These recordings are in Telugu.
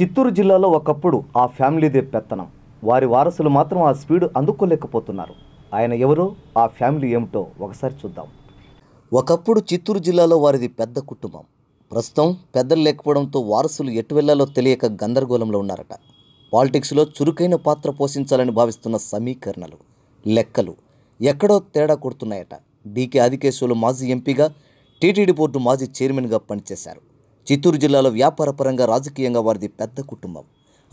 చిత్తూరు జిల్లాలో ఒకప్పుడు ఆ ఫ్యామిలీదే పెత్తనం వారి వారసులు మాత్రం ఆ స్పీడ్ అందుకోలేకపోతున్నారు ఆయన ఎవరో ఆ ఫ్యామిలీ ఏమిటో ఒకసారి చూద్దాం ఒకప్పుడు చిత్తూరు జిల్లాలో వారిది పెద్ద కుటుంబం ప్రస్తుతం పెద్దలు లేకపోవడంతో వారసులు ఎటు వెళ్లాలో తెలియక గందరగోళంలో ఉన్నారట పాలిటిక్స్లో చురుకైన పాత్ర పోషించాలని భావిస్తున్న సమీకరణలు లెక్కలు ఎక్కడో తేడా కొడుతున్నాయట డీకే ఆదికేశ్వర్లు మాజీ ఎంపీగా టీటీడీ బోర్డు మాజీ చైర్మన్గా పనిచేశారు చిత్తూరు జిల్లాలో వ్యాపారపరంగా రాజకీయంగా వారిది పెద్ద కుటుంబం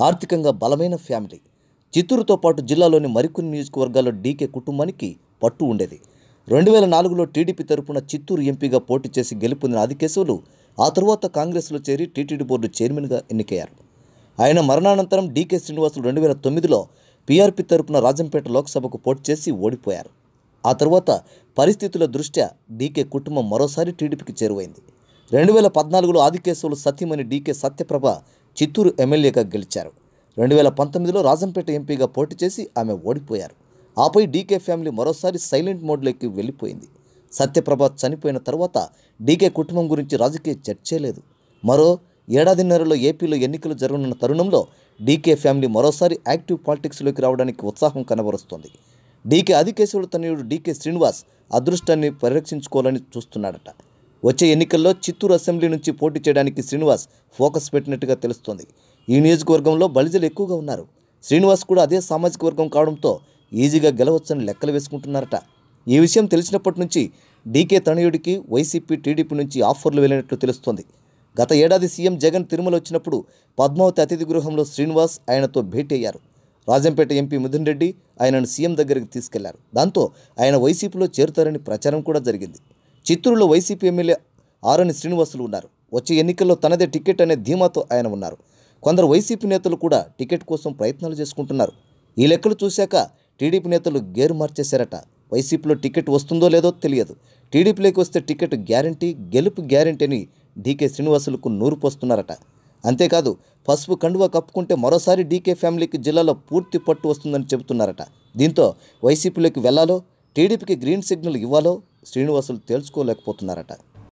ఆర్థికంగా బలమైన ఫ్యామిలీ చిత్తూరుతో పాటు జిల్లాలోని మరికొన్ని నియోజకవర్గాల్లో డీకే కుటుంబానికి పట్టు ఉండేది రెండు వేల నాలుగులో టీడీపీ తరపున చిత్తూరు ఎంపీగా పోటీ చేసి గెలుపొందిన ఆదికేశవులు ఆ తరువాత కాంగ్రెస్లో చేరి టీటీడీ బోర్డు చైర్మన్గా ఎన్నికయ్యారు ఆయన మరణానంతరం డీకే శ్రీనివాసులు రెండు వేల తొమ్మిదిలో పీఆర్పీ తరపున రాజంపేట లోక్సభకు పోటీ చేసి ఓడిపోయారు ఆ తర్వాత పరిస్థితుల దృష్ట్యా డీకే కుటుంబం మరోసారి టీడీపీకి చేరువైంది రెండు వేల పద్నాలుగులో ఆదికేశవులు సత్యమణి డీకే సత్యప్రభ చిత్తూరు ఎమ్మెల్యేగా గెలిచారు రెండు వేల పంతొమ్మిదిలో రాజంపేట ఎంపీగా పోటీ చేసి ఆమె ఓడిపోయారు ఆపై డీకే ఫ్యామిలీ మరోసారి సైలెంట్ మోడ్లోకి వెళ్ళిపోయింది సత్యప్రభ చనిపోయిన తర్వాత డీకే కుటుంబం గురించి రాజకీయ చర్చే లేదు మరో ఏడాదిన్నరలో ఏపీలో ఎన్నికలు జరగనున్న తరుణంలో డీకే ఫ్యామిలీ మరోసారి యాక్టివ్ పాలిటిక్స్లోకి రావడానికి ఉత్సాహం కనబరుస్తోంది డీకే అధికేశవుల తనయుడు డీకే శ్రీనివాస్ అదృష్టాన్ని పరిరక్షించుకోవాలని చూస్తున్నాడట వచ్చే ఎన్నికల్లో చిత్తూరు అసెంబ్లీ నుంచి పోటీ చేయడానికి శ్రీనివాస్ ఫోకస్ పెట్టినట్టుగా తెలుస్తోంది ఈ నియోజకవర్గంలో బలిజలు ఎక్కువగా ఉన్నారు శ్రీనివాస్ కూడా అదే సామాజిక వర్గం కావడంతో ఈజీగా గెలవచ్చని లెక్కలు వేసుకుంటున్నారట ఈ విషయం తెలిసినప్పటి నుంచి డీకే తనయుడికి వైసీపీ టీడీపీ నుంచి ఆఫర్లు వెళ్ళినట్లు తెలుస్తోంది గత ఏడాది సీఎం జగన్ తిరుమల వచ్చినప్పుడు పద్మావతి అతిథి గృహంలో శ్రీనివాస్ ఆయనతో భేటీ అయ్యారు రాజంపేట ఎంపీ మిథున్ రెడ్డి ఆయనను సీఎం దగ్గరికి తీసుకెళ్లారు దాంతో ఆయన వైసీపీలో చేరుతారని ప్రచారం కూడా జరిగింది చిత్తూరులో వైసీపీ ఎమ్మెల్యే ఆరని శ్రీనివాసులు ఉన్నారు వచ్చే ఎన్నికల్లో తనదే టికెట్ అనే ధీమాతో ఆయన ఉన్నారు కొందరు వైసీపీ నేతలు కూడా టికెట్ కోసం ప్రయత్నాలు చేసుకుంటున్నారు ఈ లెక్కలు చూశాక టీడీపీ నేతలు గేరు మార్చేశారట వైసీపీలో టికెట్ వస్తుందో లేదో తెలియదు టీడీపీలోకి వస్తే టికెట్ గ్యారంటీ గెలుపు గ్యారంటీ అని డీకే శ్రీనివాసులకు నూరు పోస్తున్నారట అంతేకాదు పసుపు కండువా కప్పుకుంటే మరోసారి డీకే ఫ్యామిలీకి జిల్లాలో పూర్తి పట్టు వస్తుందని చెబుతున్నారట దీంతో వైసీపీలోకి వెళ్లాలో టీడీపీకి గ్రీన్ సిగ్నల్ ఇవ్వాలో శ్రీనివాసులు తేల్చుకోలేకపోతున్నారట